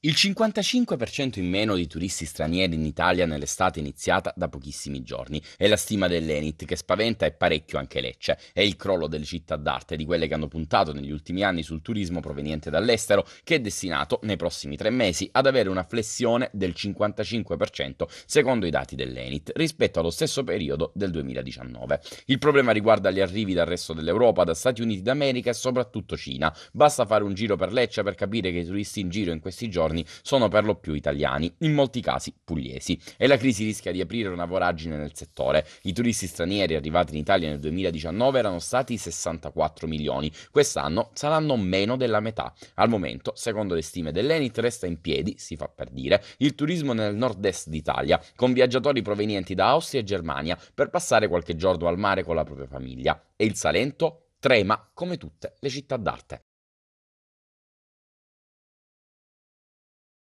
Il 55% in meno di turisti stranieri in Italia nell'estate iniziata da pochissimi giorni è la stima dell'Enit che spaventa e parecchio anche Lecce. È il crollo delle città d'arte, di quelle che hanno puntato negli ultimi anni sul turismo proveniente dall'estero, che è destinato nei prossimi tre mesi ad avere una flessione del 55% secondo i dati dell'Enit rispetto allo stesso periodo del 2019. Il problema riguarda gli arrivi dal resto dell'Europa, da Stati Uniti d'America e soprattutto Cina. Basta fare un giro per Lecce per capire che i turisti in giro in questi giorni dintorni sono per lo più italiani, in molti casi pugliesi, e la crisi rischia di aprire una voragine nel settore. I turisti stranieri arrivati in Italia nel 2019 erano stati 64 milioni, quest'anno saranno meno della metà. Al momento, secondo le stime dell'Enit, resta in piedi, si fa per dire, il turismo nel nord-est d'Italia, con viaggiatori provenienti da Austria e Germania per passare qualche giorno al mare con la propria famiglia. E il Salento trema come tutte le città d'arte.